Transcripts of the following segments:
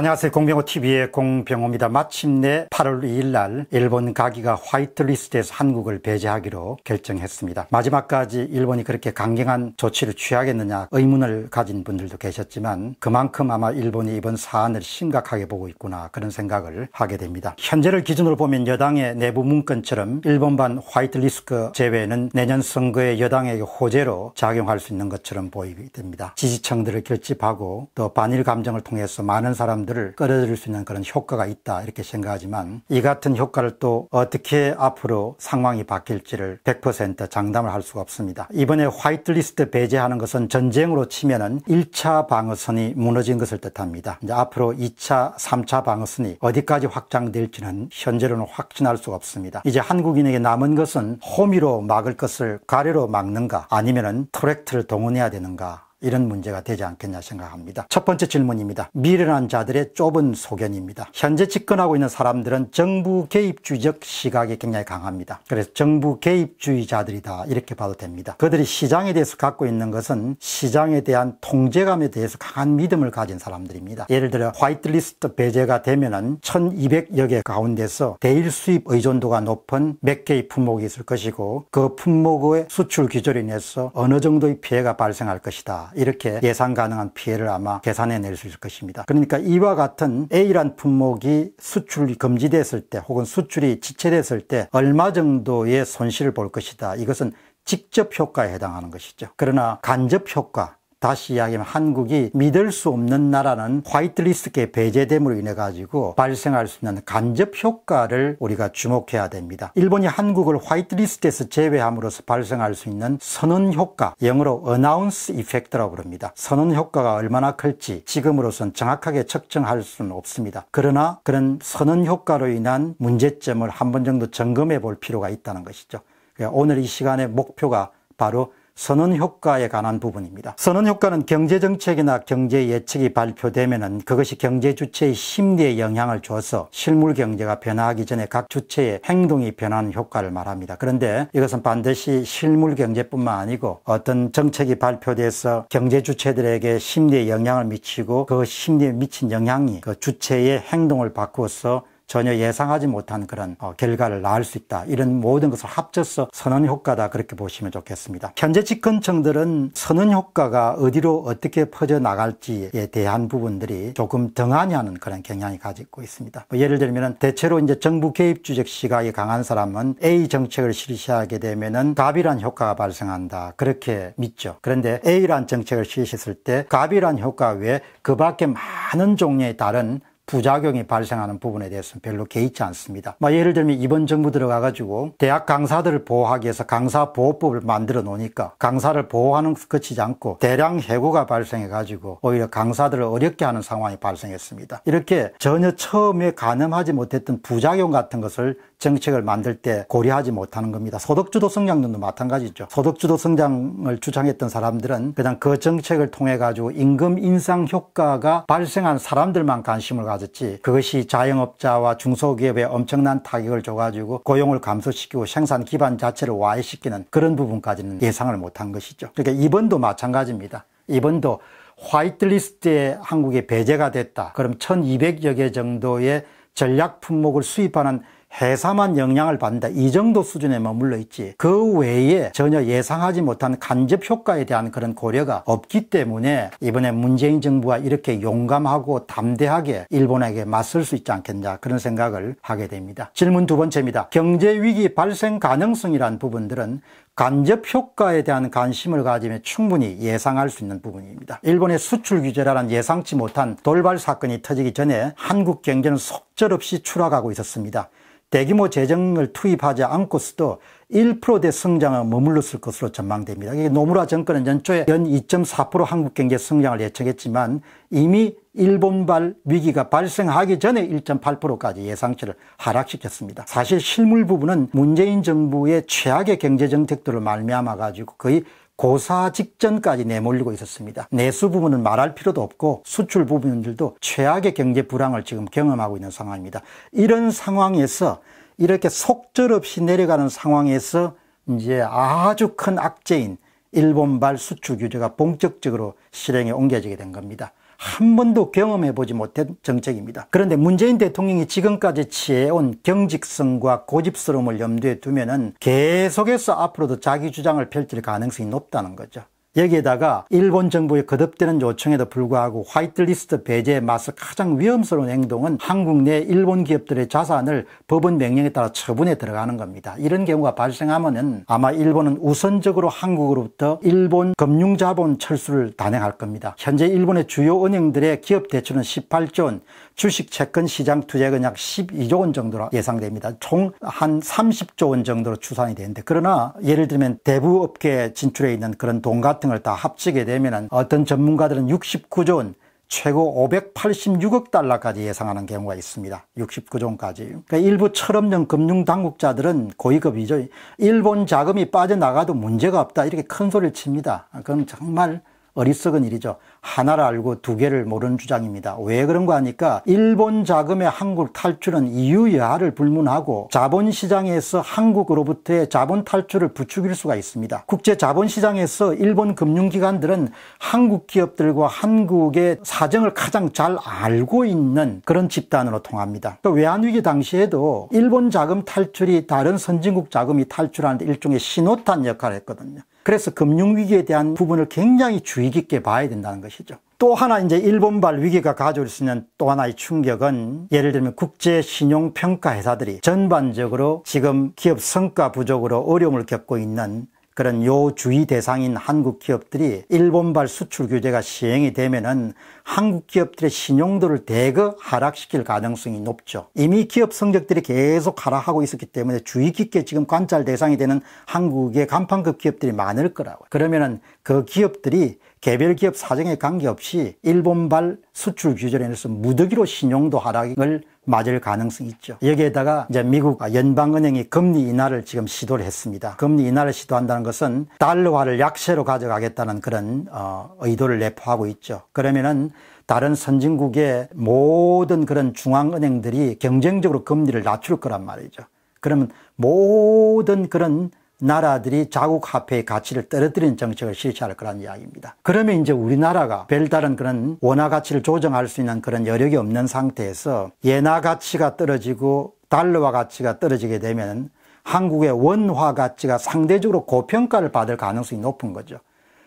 안녕하세요. 공병호TV의 공병호입니다. 마침내 8월 2일 날 일본 가기가 화이트리스트에서 한국을 배제하기로 결정했습니다. 마지막까지 일본이 그렇게 강경한 조치를 취하겠느냐 의문을 가진 분들도 계셨지만 그만큼 아마 일본이 이번 사안을 심각하게 보고 있구나 그런 생각을 하게 됩니다. 현재를 기준으로 보면 여당의 내부 문건처럼 일본반 화이트리스크 제외는 내년 선거에 여당에게 호재로 작용할 수 있는 것처럼 보이게 됩니다. 지지층들을 결집하고 또 반일 감정을 통해서 많은 사람들 사람들을 끌어들일 수 있는 그런 효과가 있다 이렇게 생각하지만 이 같은 효과를 또 어떻게 앞으로 상황이 바뀔지를 100% 장담을 할 수가 없습니다. 이번에 화이트리스트 배제하는 것은 전쟁으로 치면은 1차 방어선이 무너진 것을 뜻합니다. 이제 앞으로 2차, 3차 방어선이 어디까지 확장될지는 현재로는 확신할 수가 없습니다. 이제 한국인에게 남은 것은 호미로 막을 것을 가래로 막는가 아니면은 트랙트를 동원해야 되는가 이런 문제가 되지 않겠냐 생각합니다. 첫 번째 질문입니다. 미련한 자들의 좁은 소견입니다. 현재 집권하고 있는 사람들은 정부 개입주의적 시각이 굉장히 강합니다. 그래서 정부 개입주의자들이다 이렇게 봐도 됩니다. 그들이 시장에 대해서 갖고 있는 것은 시장에 대한 통제감에 대해서 강한 믿음을 가진 사람들입니다. 예를 들어 화이트리스트 배제가 되면은 1200여 개 가운데서 대일 수입 의존도가 높은 몇 개의 품목이 있을 것이고 그 품목의 수출 규제로 인해서 어느 정도의 피해가 발생할 것이다. 이 이렇게 예상 가능한 피해를 아마 계산해 낼 수 있을 것입니다. 그러니까 이와 같은 A란 품목이 수출이 금지됐을 때 혹은 수출이 지체됐을 때 얼마 정도의 손실을 볼 것이다. 이것은 직접 효과에 해당하는 것이죠. 그러나 간접 효과, 다시 이야기하면 한국이 믿을 수 없는 나라는 화이트리스트에 배제됨으로 인해 가지고 발생할 수 있는 간접 효과를 우리가 주목해야 됩니다. 일본이 한국을 화이트리스트에서 제외함으로써 발생할 수 있는 선언 효과, 영어로 announce 라고 그럽니다. 선언 효과가 얼마나 클지 지금으로선 정확하게 측정할 수는 없습니다. 그러나 그런 선언 효과로 인한 문제점을 한 번 정도 점검해 볼 필요가 있다는 것이죠. 그러니까 오늘 이 시간의 목표가 바로 선언 효과에 관한 부분입니다. 선언 효과는 경제 정책이나 경제 예측이 발표되면은 그것이 경제 주체의 심리에 영향을 줘서 실물 경제가 변화하기 전에 각 주체의 행동이 변하는 효과를 말합니다. 그런데 이것은 반드시 실물 경제뿐만 아니고 어떤 정책이 발표돼서 경제 주체들에게 심리에 영향을 미치고 그 심리에 미친 영향이 그 주체의 행동을 바꾸어서 전혀 예상하지 못한 그런 어, 결과를 낳을 수 있다. 이런 모든 것을 합쳐서 선언 효과다 그렇게 보시면 좋겠습니다. 현재 집권청들은 선언 효과가 어디로 어떻게 퍼져 나갈지에 대한 부분들이 조금 등하히하는 그런 경향이 가지고 있습니다. 뭐 예를 들면 대체로 이제 정부 개입 주적 시각이 강한 사람은 A 정책을 실시하게 되면은 갑이란 효과가 발생한다 그렇게 믿죠. 그런데 A란 정책을 실시했을 때 갑이란 효과 외에 그 밖에 많은 종류의 다른 부작용이 발생하는 부분에 대해서는 별로 개의치 않습니다. 뭐 예를 들면 이번 정부 들어가가지고 대학 강사들을 보호하기 위해서 강사보호법을 만들어 놓으니까 강사를 보호하는 그치지 않고 대량 해고가 발생해가지고 오히려 강사들을 어렵게 하는 상황이 발생했습니다. 이렇게 전혀 처음에 가늠하지 못했던 부작용 같은 것을 정책을 만들 때 고려하지 못하는 겁니다. 소득주도 성장론도 마찬가지죠. 소득주도 성장을 주장했던 사람들은 그냥 그 정책을 통해 가지고 임금 인상 효과가 발생한 사람들만 관심을 가지고 낮았지 그것이 자영업자와 중소기업에 엄청난 타격을 줘가지고 고용을 감소시키고 생산 기반 자체를 와해시키는 그런 부분까지는 예상을 못한 것이죠. 그러니까 이번도 마찬가지입니다. 이번도 화이트리스트에 한국에 배제가 됐다. 그럼 1200여 개 정도의 전략 품목을 수입하는 회사만 영향을 받는다 이 정도 수준에 머물러 있지 그 외에 전혀 예상하지 못한 간접 효과에 대한 그런 고려가 없기 때문에 이번에 문재인 정부가 이렇게 용감하고 담대하게 일본에게 맞설 수 있지 않겠냐 그런 생각을 하게 됩니다. 질문 두 번째입니다. 경제 위기 발생 가능성이란 부분들은 간접 효과에 대한 관심을 가지면 충분히 예상할 수 있는 부분입니다. 일본의 수출 규제라는 예상치 못한 돌발 사건이 터지기 전에 한국 경제는 속절없이 추락하고 있었습니다. 대규모 재정을 투입하지 않고서도 1%대 성장을 머물렀을 것으로 전망됩니다. 노무라 정권은 연초에 연 2.4% 한국 경제 성장을 예측했지만 이미 일본발 위기가 발생하기 전에 1.8%까지 예상치를 하락시켰습니다. 사실 실물 부분은 문재인 정부의 최악의 경제 정책들을 말미암아 가지고 거의 고사 직전까지 내몰리고 있었습니다. 내수 부분은 말할 필요도 없고 수출 부분들도 최악의 경제 불황을 지금 경험하고 있는 상황입니다. 이런 상황에서 이렇게 속절없이 내려가는 상황에서 이제 아주 큰 악재인 일본발 수출 규제가 본격적으로 실행에 옮겨지게 된 겁니다. 한 번도 경험해 보지 못한 정책입니다. 그런데 문재인 대통령이 지금까지 취해온 경직성과 고집스러움을 염두에 두면은 계속해서 앞으로도 자기 주장을 펼칠 가능성이 높다는 거죠. 여기에다가 일본 정부의 거듭되는 요청에도 불구하고 화이트리스트 배제에 맞서 가장 위험스러운 행동은 한국 내 일본 기업들의 자산을 법원 명령에 따라 처분에 들어가는 겁니다. 이런 경우가 발생하면 아마 일본은 우선적으로 한국으로부터 일본 금융자본 철수를 단행할 겁니다. 현재 일본의 주요 은행들의 기업 대출은 18조 원, 주식 채권 시장 투자액은 약 12조 원 정도로 예상됩니다. 총 한 30조 원 정도로 추산이 되는데 그러나 예를 들면 대부업계에 진출해 있는 그런 돈가 같은 걸다 합치게 되면 어떤 전문가들은 69조 원 최고 586억 달러까지 예상하는 경우가 있습니다. 6 9조원까지 그러니까 일부 철없는 금융당국자들은 고위급이죠. 일본 자금이 빠져나가도 문제가 없다. 이렇게 큰 소리를 칩니다. 그건 정말 어리석은 일이죠. 하나를 알고 두 개를 모르는 주장입니다. 왜 그런가 하니까 일본 자금의 한국 탈출은 이유 여하를 불문하고 자본시장에서 한국으로부터의 자본 탈출을 부추길 수가 있습니다. 국제 자본시장에서 일본 금융기관들은 한국 기업들과 한국의 사정을 가장 잘 알고 있는 그런 집단으로 통합니다. 그 외환위기 당시에도 일본 자금 탈출이 다른 선진국 자금이 탈출하는데 일종의 신호탄 역할을 했거든요. 그래서 금융위기에 대한 부분을 굉장히 주의 깊게 봐야 된다는 것이죠. 또 하나 이제 일본발 위기가 가져올 수 있는 또 하나의 충격은 예를 들면 국제 신용 평가 회사들이 전반적으로 지금 기업 성과 부족으로 어려움을 겪고 있는 그런 요 주의 대상인 한국 기업들이 일본발 수출 규제가 시행이 되면은 한국 기업들의 신용도를 대거 하락시킬 가능성이 높죠. 이미 기업 성적들이 계속 하락하고 있었기 때문에 주의 깊게 지금 관찰 대상이 되는 한국의 간판급 기업들이 많을 거라고요. 그러면은 그 기업들이 개별 기업 사정에 관계없이 일본발 수출 규제로 인해서 무더기로 신용도 하락을 맞을 가능성이 있죠. 여기에다가 이제 미국 아, 연방은행이 금리 인하를 지금 시도를 했습니다. 금리 인하를 시도한다는 것은 달러화를 약세로 가져가겠다는 그런 어, 의도를 내포하고 있죠. 그러면은 다른 선진국의 모든 그런 중앙은행들이 경쟁적으로 금리를 낮출 거란 말이죠. 그러면 모든 그런 나라들이 자국 화폐의 가치를 떨어뜨리는 정책을 실시할 거란 이야기입니다. 그러면 이제 우리나라가 별다른 그런 원화 가치를 조정할 수 있는 그런 여력이 없는 상태에서 예나 가치가 떨어지고 달러화 가치가 떨어지게 되면 한국의 원화 가치가 상대적으로 고평가를 받을 가능성이 높은 거죠.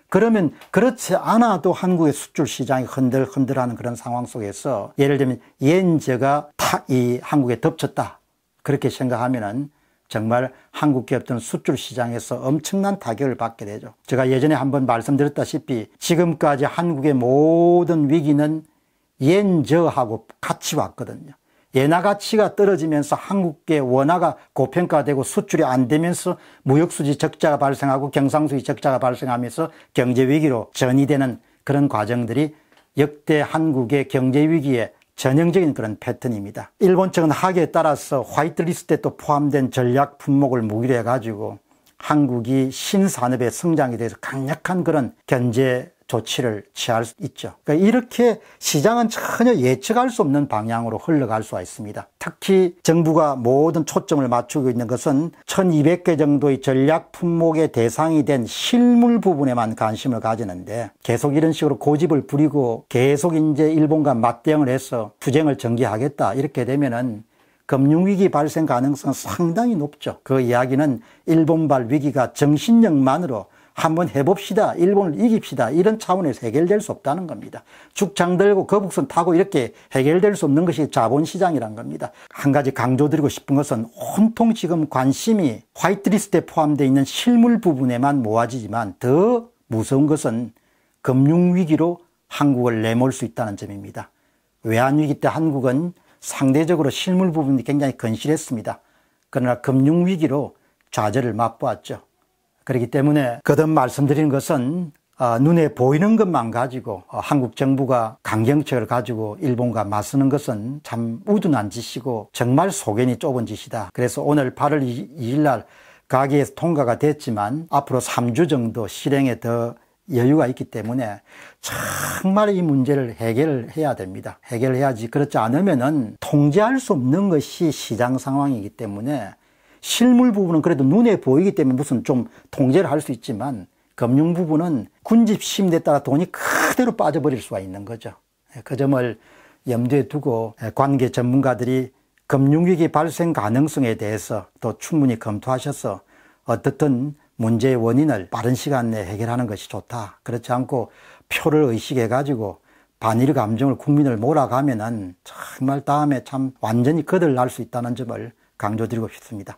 그러면 그렇지 않아도 한국의 수출 시장이 흔들흔들하는 그런 상황 속에서 예를 들면 엔제가 탁 이 한국에 덮쳤다 그렇게 생각하면은 정말 한국 기업들은 수출 시장에서 엄청난 타격을 받게 되죠. 제가 예전에 한번 말씀드렸다시피 지금까지 한국의 모든 위기는 옌저하고 같이 왔거든요. 예나 가치가 떨어지면서 한국계 원화가 고평가되고 수출이 안 되면서 무역수지 적자가 발생하고 경상수지 적자가 발생하면서 경제위기로 전이되는 그런 과정들이 역대 한국의 경제위기에 전형적인 그런 패턴입니다. 일본 측은 하계에 따라서 화이트리스트에 또 포함된 전략 품목을 무기로 해가지고 한국이 신산업의 성장에 대해서 강력한 그런 견제 조치를 취할 수 있죠. 그러니까 이렇게 시장은 전혀 예측할 수 없는 방향으로 흘러갈 수가 있습니다. 특히 정부가 모든 초점을 맞추고 있는 것은 1200개 정도의 전략 품목의 대상이 된 실물 부분에만 관심을 가지는데 계속 이런 식으로 고집을 부리고 계속 이제 일본과 맞대응을 해서 투쟁을 전개하겠다 이렇게 되면은 금융위기 발생 가능성은 상당히 높죠. 그 이야기는 일본발 위기가 정신력만으로 한번 해봅시다. 일본을 이깁시다. 이런 차원에서 해결될 수 없다는 겁니다. 죽창 들고 거북선 타고 이렇게 해결될 수 없는 것이 자본시장이란 겁니다. 한 가지 강조드리고 싶은 것은 온통 지금 관심이 화이트리스트에 포함되어 있는 실물 부분에만 모아지지만 더 무서운 것은 금융위기로 한국을 내몰 수 있다는 점입니다. 외환위기 때 한국은 상대적으로 실물 부분이 굉장히 건실했습니다. 그러나 금융위기로 좌절을 맛보았죠. 그렇기 때문에 거듭 말씀드린 것은 어, 눈에 보이는 것만 가지고 어, 한국 정부가 강경책을 가지고 일본과 맞서는 것은 참 우둔한 짓이고 정말 소견이 좁은 짓이다. 그래서 오늘 8월 2일 날 가기에서 통과가 됐지만 앞으로 3주 정도 실행에 더 여유가 있기 때문에 정말 이 문제를 해결 해야 됩니다. 해결해야지 그렇지 않으면은 통제할 수 없는 것이 시장 상황이기 때문에 실물 부분은 그래도 눈에 보이기 때문에 무슨 좀 통제를 할 수 있지만 금융 부분은 군집 심리에 따라 돈이 그대로 빠져버릴 수가 있는 거죠. 예, 그 점을 염두에 두고 예, 관계 전문가들이 금융위기 발생 가능성에 대해서 또 충분히 검토하셔서 어떻든 문제의 원인을 빠른 시간 내에 해결하는 것이 좋다. 그렇지 않고 표를 의식해 가지고 반일 감정을 국민을 몰아가면은 정말 다음에 참 완전히 거들날 수 있다는 점을 강조드리고 싶습니다.